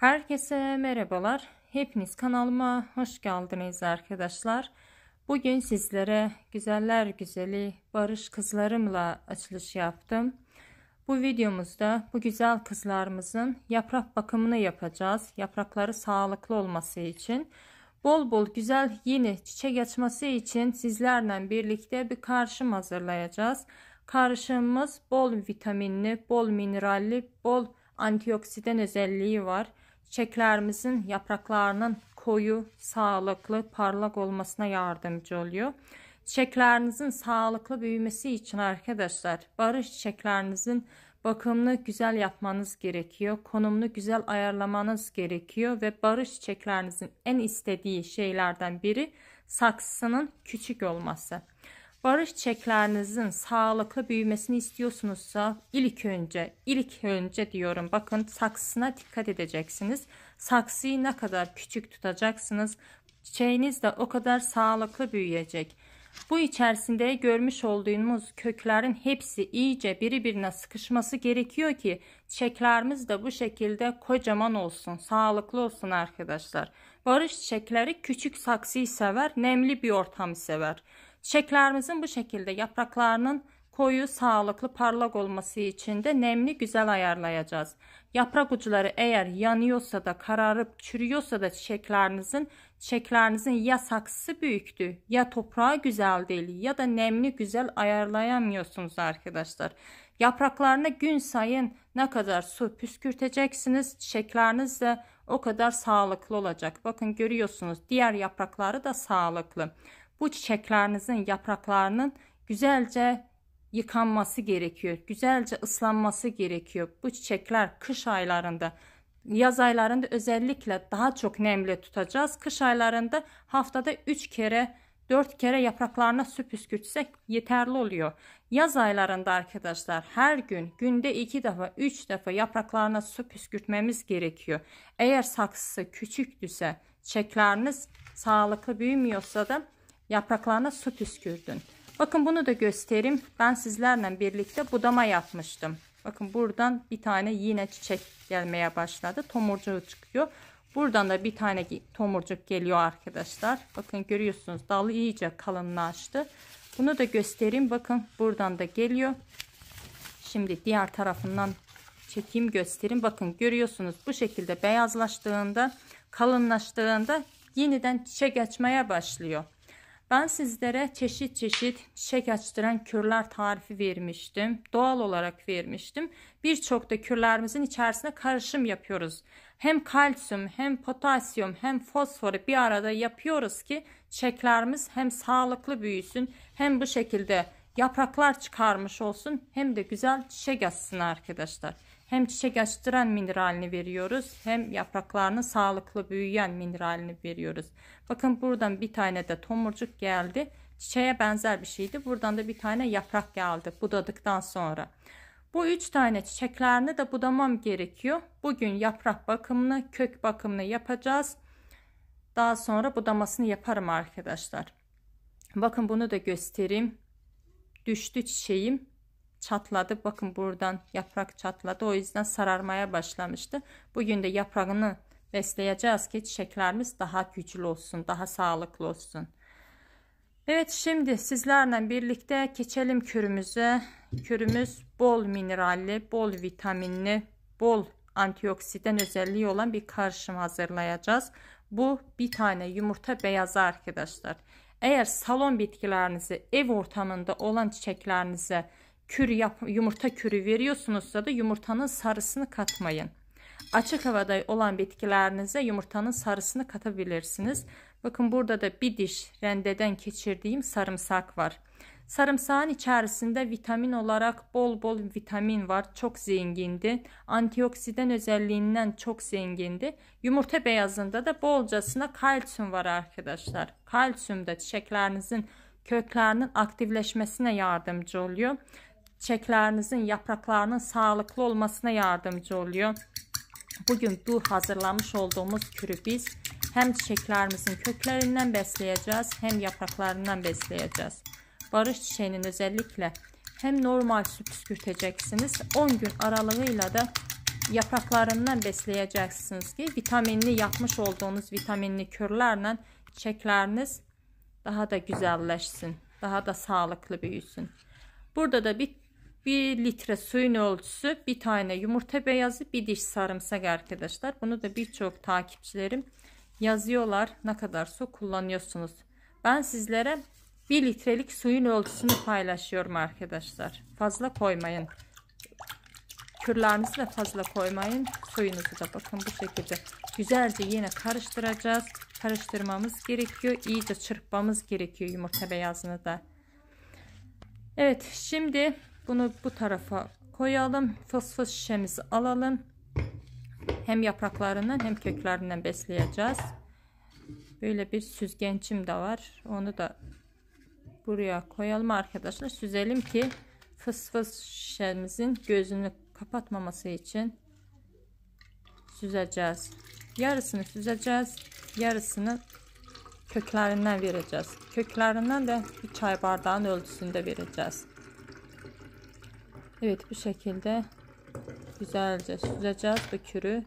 Herkese merhabalar. Hepiniz kanalıma hoş geldiniz arkadaşlar. Bugün sizlere güzeller güzeli Barış kızlarımla açılış yaptım. Bu videomuzda bu güzel kızlarımızın yaprak bakımını yapacağız. Yaprakları sağlıklı olması için. Bol bol güzel yeni çiçek açması için sizlerle birlikte bir karışım hazırlayacağız. Karışımımız bol vitaminli, bol mineralli, bol antioksidan özelliği var çiçeklerimizin yapraklarının koyu, sağlıklı, parlak olmasına yardımcı oluyor. Çiçeklerinizin sağlıklı büyümesi için arkadaşlar barış çiçeklerinizin bakımını güzel yapmanız gerekiyor. Konumunu güzel ayarlamanız gerekiyor ve barış çiçeklerinizin en istediği şeylerden biri saksının küçük olması. Barış çeklerinizin sağlıklı büyümesini istiyorsunuzsa ilk önce, ilk önce diyorum bakın saksına dikkat edeceksiniz. Saksıyı ne kadar küçük tutacaksınız çiçeğiniz de o kadar sağlıklı büyüyecek. Bu içerisinde görmüş olduğumuz köklerin hepsi iyice birbirine sıkışması gerekiyor ki çiçeklerimiz de bu şekilde kocaman olsun, sağlıklı olsun arkadaşlar. Barış çiçekleri küçük saksıyı sever, nemli bir ortamı sever. Çiçeklerimizin bu şekilde yapraklarının koyu, sağlıklı, parlak olması için de nemli güzel ayarlayacağız. Yaprak uçları eğer yanıyorsa da kararıp çürüyorsa da çiçeklerinizin, çiçeklerinizin ya saksı büyüktü ya toprağı güzel değil ya da nemli güzel ayarlayamıyorsunuz arkadaşlar. Yapraklarına gün sayın ne kadar su püskürteceksiniz çiçekleriniz de o kadar sağlıklı olacak. Bakın görüyorsunuz diğer yaprakları da sağlıklı bu çiçeklerinizin yapraklarının güzelce yıkanması gerekiyor. Güzelce ıslanması gerekiyor. Bu çiçekler kış aylarında yaz aylarında özellikle daha çok nemli tutacağız. Kış aylarında haftada 3 kere 4 kere yapraklarına su püskürtsek yeterli oluyor. Yaz aylarında arkadaşlar her gün günde 2 defa 3 defa yapraklarına su püskürtmemiz gerekiyor. Eğer saksısı küçüktüse çiçekleriniz sağlıklı büyümüyorsa da yapraklarına su püskürdün. Bakın bunu da göstereyim. Ben sizlerle birlikte budama yapmıştım. Bakın buradan bir tane yine çiçek gelmeye başladı. Tomurcuğu çıkıyor. Buradan da bir tane tomurcuk geliyor arkadaşlar. Bakın görüyorsunuz dalı iyice kalınlaştı. Bunu da göstereyim. Bakın buradan da geliyor. Şimdi diğer tarafından çekeyim göstereyim. Bakın görüyorsunuz bu şekilde beyazlaştığında kalınlaştığında yeniden çiçek açmaya başlıyor. Ben sizlere çeşit çeşit çiçek açtıran kürler tarifi vermiştim. Doğal olarak vermiştim. Birçok da kürlerimizin içerisine karışım yapıyoruz. Hem kalsiyum hem potasyum hem fosforu bir arada yapıyoruz ki çiçeklerimiz hem sağlıklı büyüsün hem bu şekilde yapraklar çıkarmış olsun hem de güzel çiçek açsın arkadaşlar hem çiçek açtıran mineralini veriyoruz hem yapraklarını sağlıklı büyüyen mineralini veriyoruz. Bakın buradan bir tane de tomurcuk geldi. Çiçeğe benzer bir şeydi. Buradan da bir tane yaprak geldi budadıktan sonra. Bu üç tane çiçeklerini de budamam gerekiyor. Bugün yaprak bakımını, kök bakımını yapacağız. Daha sonra budamasını yaparım arkadaşlar. Bakın bunu da göstereyim. Düştü çiçeğim çatladı. Bakın buradan yaprak çatladı. O yüzden sararmaya başlamıştı. Bugün de yaprağını besleyeceğiz ki çiçeklerimiz daha güçlü olsun, daha sağlıklı olsun. Evet şimdi sizlerle birlikte geçelim kürümüze. Kürümüz bol mineralli, bol vitaminli, bol antioksidan özelliği olan bir karışım hazırlayacağız. Bu bir tane yumurta beyazı arkadaşlar. Eğer salon bitkilerinizi, ev ortamında olan çiçeklerinizi kür yap, yumurta kürü veriyorsunuzsa da yumurtanın sarısını katmayın. Açık havada olan bitkilerinize yumurtanın sarısını katabilirsiniz. Bakın burada da bir diş rendeden geçirdiğim sarımsak var. Sarımsağın içerisinde vitamin olarak bol bol vitamin var. Çok zengindi. Antioksidan özelliğinden çok zengindi. Yumurta beyazında da bolcasına kalsiyum var arkadaşlar. Kalsiyum da çiçeklerinizin köklerinin aktifleşmesine yardımcı oluyor çiçeklerinizin yapraklarının sağlıklı olmasına yardımcı oluyor. Bugün bu hazırlamış olduğumuz kürü biz hem çiçeklerimizin köklerinden besleyeceğiz hem yapraklarından besleyeceğiz. Barış çiçeğinin özellikle hem normal su püskürteceksiniz 10 gün aralığıyla da yapraklarından besleyeceksiniz ki vitaminli yapmış olduğunuz vitaminli kürlerle çiçekleriniz daha da güzelleşsin, daha da sağlıklı büyüsün. Burada da bir 1 litre suyun ölçüsü bir tane yumurta beyazı bir diş sarımsak arkadaşlar. Bunu da birçok takipçilerim yazıyorlar ne kadar su kullanıyorsunuz. Ben sizlere 1 litrelik suyun ölçüsünü paylaşıyorum arkadaşlar. Fazla koymayın. Kürlerinizi de fazla koymayın. Suyunuzu da bakın bu şekilde güzelce yine karıştıracağız. Karıştırmamız gerekiyor. iyice çırpmamız gerekiyor yumurta beyazını da. Evet şimdi bunu bu tarafa koyalım. Fosfos şişemizi alalım. Hem yapraklarından hem köklerinden besleyeceğiz. Böyle bir süzgençim de var. Onu da buraya koyalım arkadaşlar. Süzelim ki fısfıs şişemizin gözünü kapatmaması için süzeceğiz. Yarısını süzeceğiz. Yarısını köklerinden vereceğiz. Köklerinden de bir çay bardağının ölçüsünde vereceğiz. Evet bu şekilde güzelce süzeceğiz bu kürü.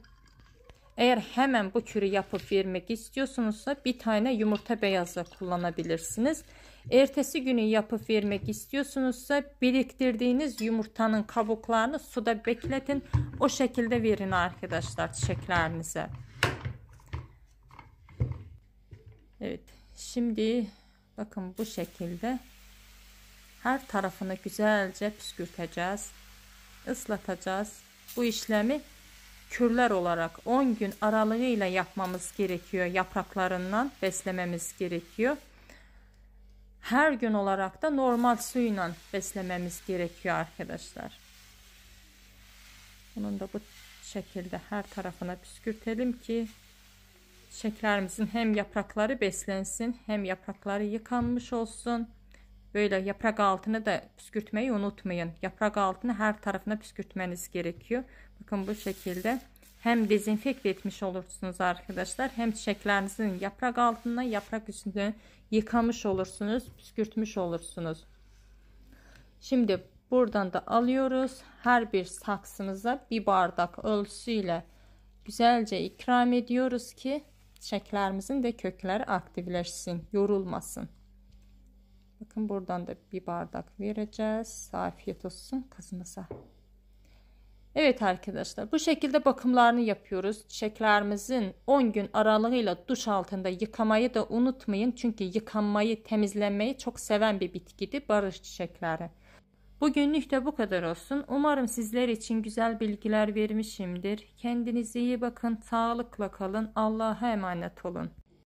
Eğer hemen bu kürü yapıp vermek istiyorsunuzsa bir tane yumurta beyazı kullanabilirsiniz. Ertesi günü yapıp vermek istiyorsunuzsa biriktirdiğiniz yumurtanın kabuklarını suda bekletin. O şekilde verin arkadaşlar çiçeklerinize. Evet şimdi bakın bu şekilde her tarafını güzelce püskürtəcəz, ıslatacağız. Bu işlemi kürler olarak 10 gün aralığı ilə yapmamız gerekiyor. Yapraklarından beslememiz gerekiyor. Her gün olarak da normal suyla beslememiz gerekiyor arkadaşlar. Bunun da bu şekilde her tarafına püskürtelim ki çiçeklerimizin hem yaprakları beslensin hem yaprakları yıkanmış olsun. Böyle yaprak altını da püskürtmeyi unutmayın. Yaprak altını her tarafına püskürtmeniz gerekiyor. Bakın bu şekilde hem dezenfekte etmiş olursunuz arkadaşlar hem çiçeklerinizin yaprak altına yaprak üstüne yıkamış olursunuz püskürtmüş olursunuz şimdi buradan da alıyoruz her bir saksımıza bir bardak ölçüsüyle güzelce ikram ediyoruz ki çiçeklerimizin de kökleri aktifleşsin yorulmasın Bakın buradan da bir bardak vereceğiz. Afiyet olsun kızımıza. Evet arkadaşlar bu şekilde bakımlarını yapıyoruz. Çiçeklerimizin 10 gün aralığıyla duş altında yıkamayı da unutmayın. Çünkü yıkanmayı temizlenmeyi çok seven bir bitkidir barış çiçekleri. Bugünlük de bu kadar olsun. Umarım sizler için güzel bilgiler vermişimdir. Kendinize iyi bakın, sağlıkla kalın, Allah'a emanet olun.